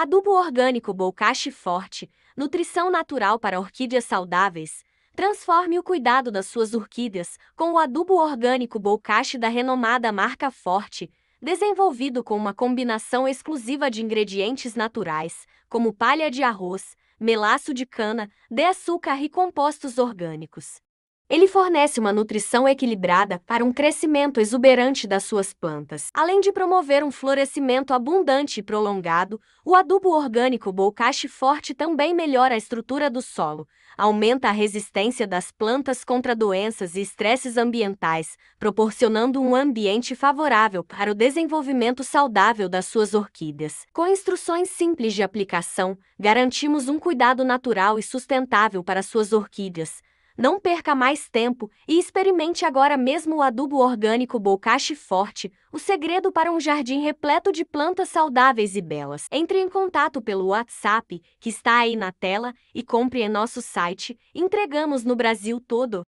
Adubo orgânico Bolcache Forte, nutrição natural para orquídeas saudáveis. Transforme o cuidado das suas orquídeas com o adubo orgânico Bolcache da renomada marca Forte, desenvolvido com uma combinação exclusiva de ingredientes naturais, como palha de arroz, melaço de cana, de açúcar e compostos orgânicos. Ele fornece uma nutrição equilibrada para um crescimento exuberante das suas plantas. Além de promover um florescimento abundante e prolongado, o adubo orgânico Bolcache Forte também melhora a estrutura do solo, aumenta a resistência das plantas contra doenças e estresses ambientais, proporcionando um ambiente favorável para o desenvolvimento saudável das suas orquídeas. Com instruções simples de aplicação, garantimos um cuidado natural e sustentável para suas orquídeas não perca mais tempo e experimente agora mesmo o adubo orgânico Bocashi Forte, o segredo para um jardim repleto de plantas saudáveis e belas. Entre em contato pelo WhatsApp, que está aí na tela, e compre em nosso site. Entregamos no Brasil todo.